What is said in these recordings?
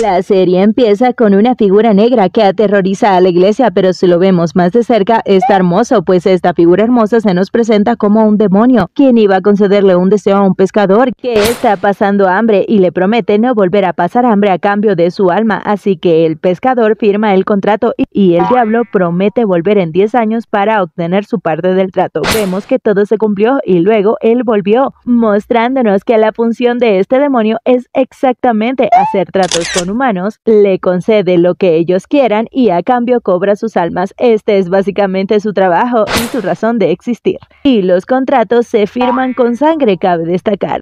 La serie empieza con una figura negra que aterroriza a la iglesia, pero si lo vemos más de cerca, está hermoso, pues esta figura hermosa se nos presenta como un demonio, quien iba a concederle un deseo a un pescador que está pasando hambre y le promete no volver a pasar hambre a cambio de su alma, así que el pescador firma el contrato y el diablo promete volver en 10 años para obtener su parte del trato. Vemos que todo se cumplió y luego él volvió, mostrándonos que la función de este demonio es exactamente hacer tratos con humanos, le concede lo que ellos quieran y a cambio cobra sus almas. Este es básicamente su trabajo y su razón de existir. Y los contratos se firman con sangre, cabe destacar.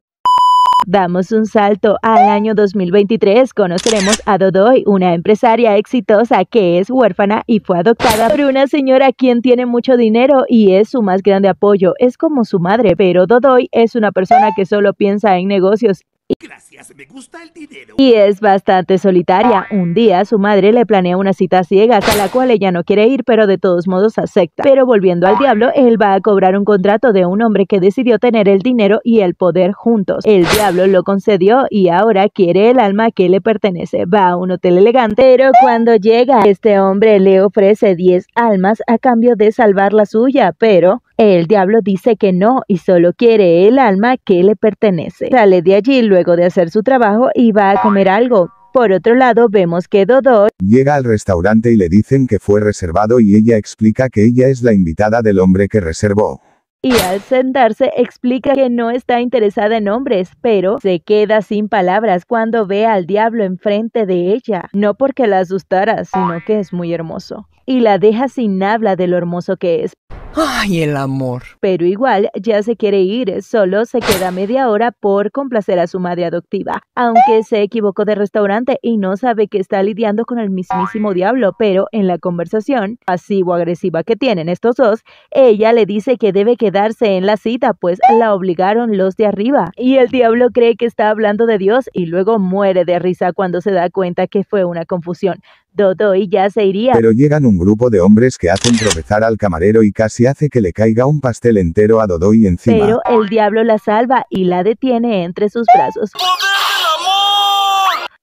Damos un salto al año 2023. Conoceremos a Dodoy, una empresaria exitosa que es huérfana y fue adoptada por una señora quien tiene mucho dinero y es su más grande apoyo. Es como su madre, pero Dodoy es una persona que solo piensa en negocios Gracias, me gusta el dinero. Y es bastante solitaria. Un día su madre le planea una cita ciega a la cual ella no quiere ir, pero de todos modos acepta. Pero volviendo al diablo, él va a cobrar un contrato de un hombre que decidió tener el dinero y el poder juntos. El diablo lo concedió y ahora quiere el alma que le pertenece. Va a un hotel elegante, pero cuando llega, este hombre le ofrece 10 almas a cambio de salvar la suya, pero el diablo dice que no y solo quiere el alma que le pertenece. Sale de allí luego de hacer su trabajo y va a comer algo. Por otro lado, vemos que Dodo llega al restaurante y le dicen que fue reservado y ella explica que ella es la invitada del hombre que reservó. Y al sentarse explica que no está interesada en hombres, pero se queda sin palabras cuando ve al diablo enfrente de ella, no porque la asustara, sino que es muy hermoso y la deja sin habla de lo hermoso que es. ¡Ay, el amor! Pero igual ya se quiere ir, solo se queda media hora por complacer a su madre adoptiva. Aunque se equivocó de restaurante y no sabe que está lidiando con el mismísimo diablo, pero en la conversación pasivo-agresiva que tienen estos dos, ella le dice que debe quedarse en la cita, pues la obligaron los de arriba. Y el diablo cree que está hablando de Dios y luego muere de risa cuando se da cuenta que fue una confusión. Dodoy ya se iría. Pero llegan un grupo de hombres que hacen tropezar al camarero y casi hace que le caiga un pastel entero a Dodoy encima. Pero el diablo la salva y la detiene entre sus brazos.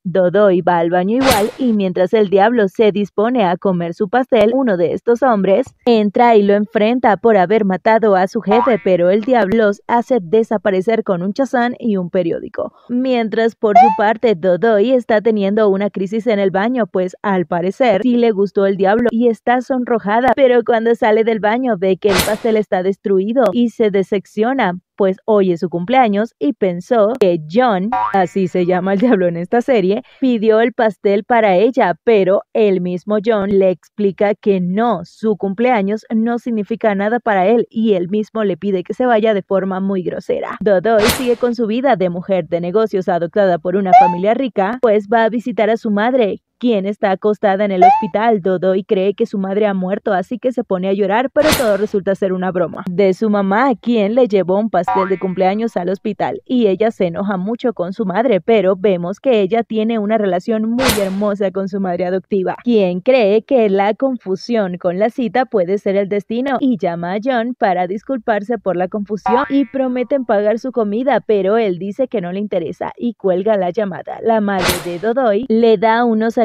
Dodoy va al baño igual y mientras el diablo se dispone a comer su pastel, uno de estos hombres entra y lo enfrenta por haber matado a su jefe, pero el diablo los hace desaparecer con un chazán y un periódico. Mientras por su parte Dodoy está teniendo una crisis en el baño, pues al parecer sí le gustó el diablo y está sonrojada, pero cuando sale del baño ve que el pastel está destruido y se decepciona, pues hoy es su cumpleaños y pensó que John, así se llama el diablo en esta serie, pidió el pastel para ella, pero el mismo John le explica que no, su cumpleaños no significa nada para él y él mismo le pide que se vaya de forma muy grosera. Dodoy sigue con su vida de mujer de negocios adoptada por una familia rica, pues va a visitar a su madre, quien está acostada en el hospital. Dodoy cree que su madre ha muerto, así que se pone a llorar, pero todo resulta ser una broma. De su mamá, quien le llevó un pastel de cumpleaños al hospital, y ella se enoja mucho con su madre, pero vemos que ella tiene una relación muy hermosa con su madre adoptiva, quien cree que la confusión con la cita puede ser el destino, y llama a John para disculparse por la confusión y prometen pagar su comida, pero él dice que no le interesa y cuelga la llamada. La madre de Dodoy le da unos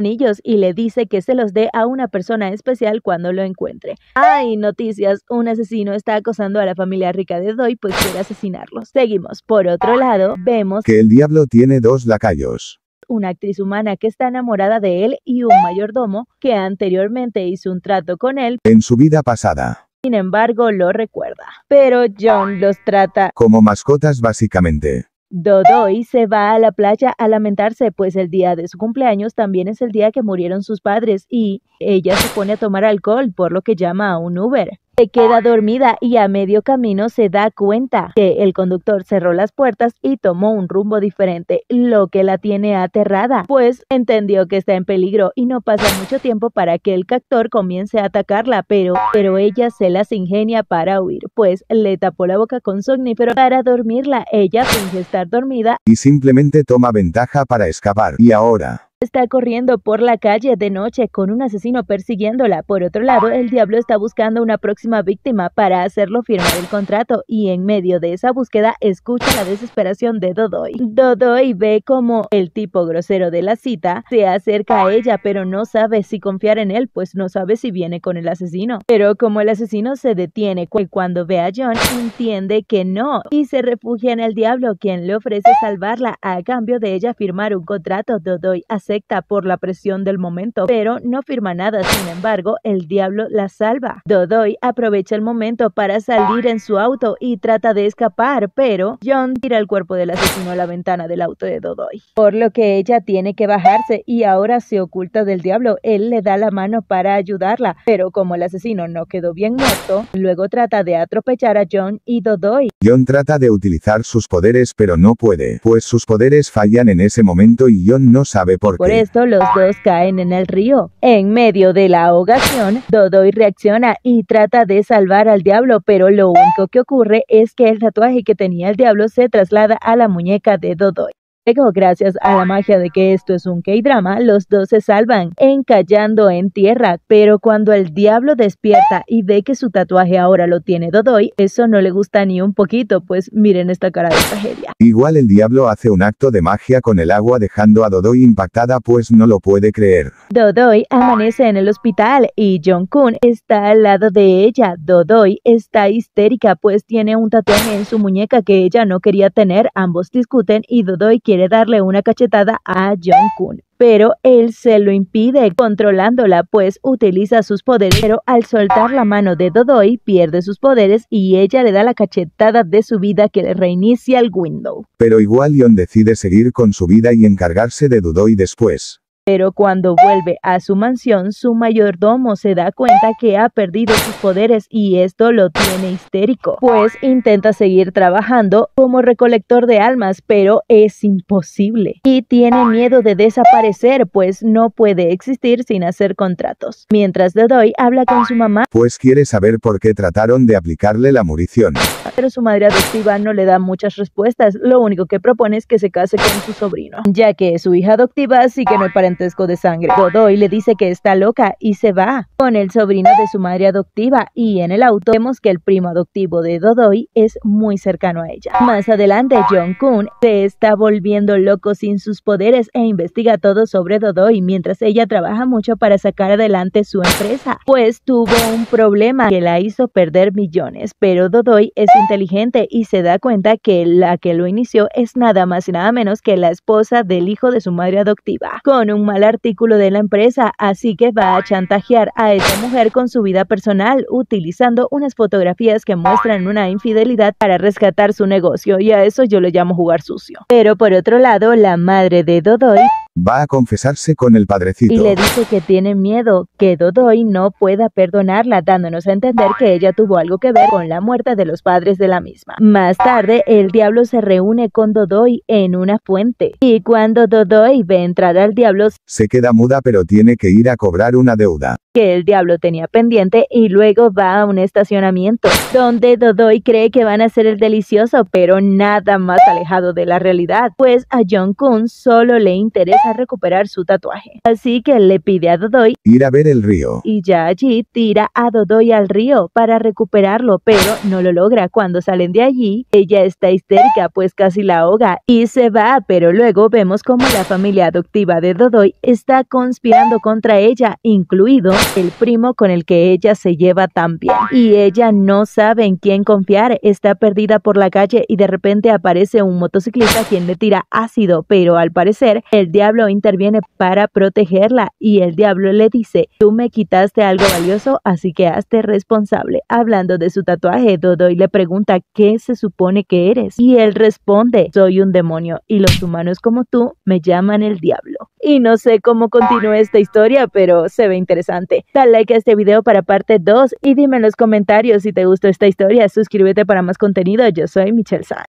y le dice que se los dé a una persona especial cuando lo encuentre. Hay noticias, un asesino está acosando a la familia rica de Doy pues quiere asesinarlos. Seguimos. Por otro lado, vemos que el diablo tiene dos lacayos una actriz humana que está enamorada de él y un mayordomo que anteriormente hizo un trato con él en su vida pasada. Sin embargo, lo recuerda. Pero John los trata como mascotas básicamente. Dodoy se va a la playa a lamentarse, pues el día de su cumpleaños también es el día que murieron sus padres y ella se pone a tomar alcohol, por lo que llama a un Uber. Se queda dormida y a medio camino se da cuenta que el conductor cerró las puertas y tomó un rumbo diferente, lo que la tiene aterrada, pues entendió que está en peligro y no pasa mucho tiempo para que el captor comience a atacarla, pero, pero ella se las ingenia para huir, pues le tapó la boca con pero para dormirla. Ella finge estar dormida y simplemente toma ventaja para escapar. Y ahora está corriendo por la calle de noche con un asesino persiguiéndola. Por otro lado, el diablo está buscando una próxima víctima para hacerlo firmar el contrato y en medio de esa búsqueda escucha la desesperación de Dodoy. Dodoy ve como el tipo grosero de la cita se acerca a ella pero no sabe si confiar en él pues no sabe si viene con el asesino. Pero como el asesino se detiene cuando ve a John entiende que no y se refugia en el diablo quien le ofrece salvarla a cambio de ella firmar un contrato. Dodoy hace por la presión del momento, pero no firma nada. Sin embargo, el diablo la salva. Dodoy aprovecha el momento para salir en su auto y trata de escapar, pero John tira el cuerpo del asesino a la ventana del auto de Dodoy. Por lo que ella tiene que bajarse y ahora se oculta del diablo. Él le da la mano para ayudarla, pero como el asesino no quedó bien muerto, luego trata de atropellar a John y Dodoy. John trata de utilizar sus poderes pero no puede, pues sus poderes fallan en ese momento y John no sabe por, qué. Por esto los dos caen en el río. En medio de la ahogación, Dodoy reacciona y trata de salvar al diablo, pero lo único que ocurre es que el tatuaje que tenía el diablo se traslada a la muñeca de Dodoy. Luego, gracias a la magia de que esto es un K-drama, los dos se salvan, encallando en tierra. Pero cuando el diablo despierta y ve que su tatuaje ahora lo tiene Dodoi, eso no le gusta ni un poquito, pues miren esta cara de tragedia. Igual el diablo hace un acto de magia con el agua, dejando a Dodoy impactada, pues no lo puede creer. Dodoy amanece en el hospital y Jong-kun está al lado de ella. Dodoi está histérica, pues tiene un tatuaje en su muñeca que ella no quería tener. Ambos discuten y Dodoy quiere quiere darle una cachetada a John kun pero él se lo impide controlándola, pues utiliza sus poderes, pero al soltar la mano de Dodoy pierde sus poderes y ella le da la cachetada de su vida que le reinicia el window. Pero igual John decide seguir con su vida y encargarse de Dodoy después. Pero cuando vuelve a su mansión, su mayordomo se da cuenta que ha perdido sus poderes y esto lo tiene histérico, pues intenta seguir trabajando como recolector de almas, pero es imposible. Y tiene miedo de desaparecer, pues no puede existir sin hacer contratos. Mientras Dodoy habla con su mamá, pues quiere saber por qué trataron de aplicarle la murición. Pero su madre adoptiva no le da muchas respuestas, lo único que propone es que se case con su sobrino, ya que es su hija adoptiva así que no hay parentesco de sangre. Dodoy le dice que está loca y se va con el sobrino de su madre adoptiva y en el auto vemos que el primo adoptivo de dodoy es muy cercano a ella. Más adelante, John Kun se está volviendo loco sin sus poderes e investiga todo sobre Dodoy mientras ella trabaja mucho para sacar adelante su empresa, pues tuvo un problema que la hizo perder millones, pero Dodoy es inteligente y se da cuenta que la que lo inició es nada más y nada menos que la esposa del hijo de su madre adoptiva, con un mal artículo de la empresa, así que va a chantajear a esa mujer con su vida personal, utilizando unas fotografías que muestran una infidelidad para rescatar su negocio, y a eso yo le llamo jugar sucio. Pero por otro lado, la madre de Dodoy Va a confesarse con el padrecito. Y le dice que tiene miedo, que Dodoy no pueda perdonarla, dándonos a entender que ella tuvo algo que ver con la muerte de los padres de la misma. Más tarde, el diablo se reúne con Dodoy en una fuente. Y cuando Dodoy ve entrar al diablo, se queda muda pero tiene que ir a cobrar una deuda que el diablo tenía pendiente y luego va a un estacionamiento donde Dodoy cree que van a ser el delicioso, pero nada más alejado de la realidad, pues a John Kun solo le interesa recuperar su tatuaje. Así que le pide a Dodoy ir a ver el río. Y ya allí tira a Dodoy al río para recuperarlo, pero no lo logra. Cuando salen de allí, ella está histérica, pues casi la ahoga y se va, pero luego vemos como la familia adoptiva de Dodoy está conspirando contra ella, incluido el primo con el que ella se lleva tan bien. Y ella no sabe en quién confiar, está perdida por la calle y de repente aparece un motociclista quien le tira ácido, pero al parecer el diablo interviene para protegerla y el diablo le dice, tú me quitaste algo valioso, así que hazte responsable. Hablando de su tatuaje, Dodoy le pregunta qué se supone que eres y él responde, soy un demonio y los humanos como tú me llaman el diablo y no sé cómo continúa esta historia, pero se ve interesante. Dale like a este video para parte 2 y dime en los comentarios si te gustó esta historia. Suscríbete para más contenido. Yo soy Michelle San.